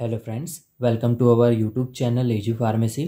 hello friends welcome to our YouTube channel AG pharmacy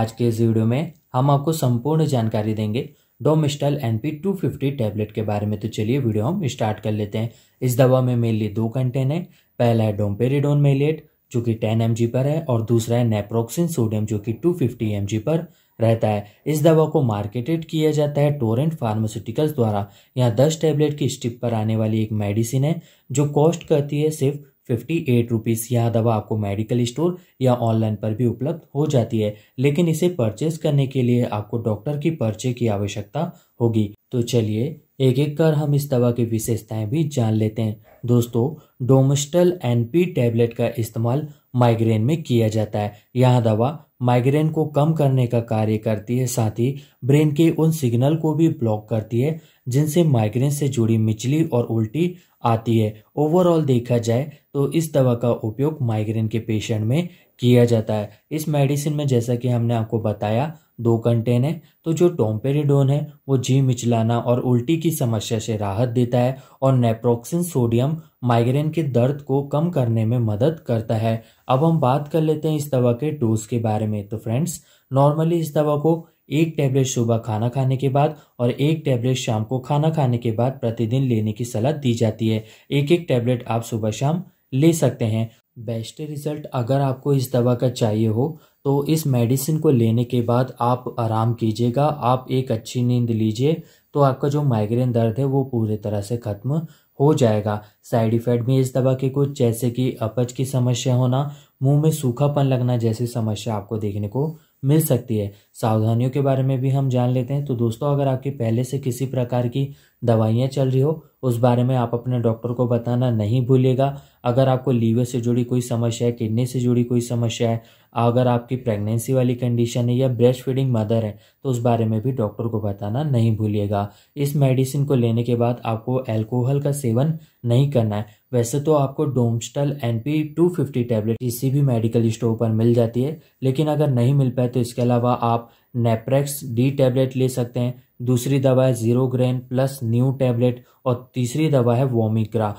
आज के इस वीडियो में हम आपको संपूर्ण जानकारी देंगे Domstal N P two fifty tablet के बारे में तो चलिए वीडियो हम स्टार्ट कर लेते हैं इस दवा में मेनली दो कंटेन है पहला है डोम्पेरिडोन मेलेट जो कि टेन एम पर है और दूसरा है नेप्रोक्सिन सोडियम जो कि टू फिफ्टी एम पर रहता है इस दवा को मार्केटेड किया जाता है टोरेंट फार्मास्यूटिकल्स द्वारा यहाँ दस टैबलेट की स्टिप पर आने वाली एक मेडिसिन है जो कॉस्ट करती है सिर्फ फिफ्टी एट रुपीज़ यह दवा आपको मेडिकल स्टोर या ऑनलाइन पर भी उपलब्ध हो जाती है लेकिन इसे परचेज करने के लिए आपको डॉक्टर की पर्चे की आवश्यकता होगी तो चलिए एक एक कर हम इस दवा की विशेषताएं भी जान लेते हैं दोस्तों डोमिस्टल एनपी टैबलेट का इस्तेमाल माइग्रेन में किया जाता है यह दवा माइग्रेन को कम करने का कार्य करती है साथ ही ब्रेन के उन सिग्नल को भी ब्लॉक करती है जिनसे माइग्रेन से जुड़ी मिचली और उल्टी आती है ओवरऑल देखा जाए तो इस दवा का उपयोग माइग्रेन के पेशेंट में किया जाता है इस मेडिसिन में जैसा कि हमने आपको बताया दो कंटेन है तो जो टोम्पेरिडोन है वो जी मिचलाना और उल्टी की समस्या से राहत देता है और नेप्रोक्सिन सोडियम माइग्रेन के दर्द को कम करने में मदद करता है अब हम बात कर लेते हैं इस दवा के डोज के बारे में तो फ्रेंड्स नॉर्मली इस दवा को एक टैबलेट सुबह खाना खाने के बाद और एक टैबलेट शाम को खाना खाने के बाद प्रतिदिन लेने की सलाह दी जाती है एक एक टैबलेट आप सुबह शाम ले सकते हैं बेस्ट रिज़ल्ट अगर आपको इस दवा का चाहिए हो तो इस मेडिसिन को लेने के बाद आप आराम कीजिएगा आप एक अच्छी नींद लीजिए तो आपका जो माइग्रेन दर्द है वो पूरी तरह से ख़त्म हो जाएगा साइड इफ़ेक्ट भी इस दवा के कुछ जैसे कि अपच की समस्या होना मुंह में सूखापन लगना जैसी समस्या आपको देखने को मिल सकती है सावधानियों के बारे में भी हम जान लेते हैं तो दोस्तों अगर आपकी पहले से किसी प्रकार की दवाइयाँ चल रही हो उस बारे में आप अपने डॉक्टर को बताना नहीं भूलेगा अगर आपको लीवर से जुड़ी कोई समस्या है किडनी से जुड़ी कोई समस्या है अगर आपकी प्रेगनेंसी वाली कंडीशन है या ब्रेस्ट फीडिंग मदर है तो उस बारे में भी डॉक्टर को बताना नहीं भूलिएगा इस मेडिसिन को लेने के बाद आपको अल्कोहल का सेवन नहीं करना है वैसे तो आपको Domstal N P two fifty tablet किसी भी मेडिकल स्टोर पर मिल जाती है लेकिन अगर नहीं मिल पाए तो इसके अलावा आप नेप्रेक्स डी टैबलेट ले सकते हैं दूसरी दवा है zero grain plus new tablet और तीसरी दवा है वोमिक्रा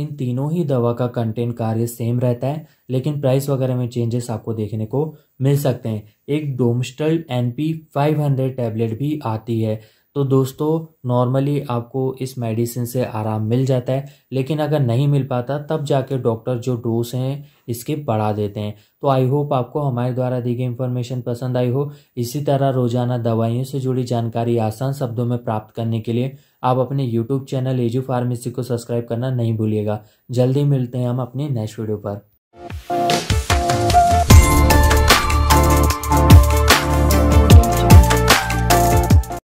इन तीनों ही दवा का कंटेंट कार्य सेम रहता है लेकिन प्राइस वगैरह में चेंजेस आपको देखने को मिल सकते हैं एक Domstal N P five hundred tablet भी आती है तो दोस्तों नॉर्मली आपको इस मेडिसिन से आराम मिल जाता है लेकिन अगर नहीं मिल पाता तब जाके डॉक्टर जो डोज हैं इसके बढ़ा देते हैं तो आई होप आपको हमारे द्वारा दी गई इन्फॉर्मेशन पसंद आई हो इसी तरह रोजाना दवाइयों से जुड़ी जानकारी आसान शब्दों में प्राप्त करने के लिए आप अपने यूट्यूब चैनल एजू फार्मेसी को सब्सक्राइब करना नहीं भूलिएगा जल्दी मिलते हैं हम अपने नेक्स्ट वीडियो पर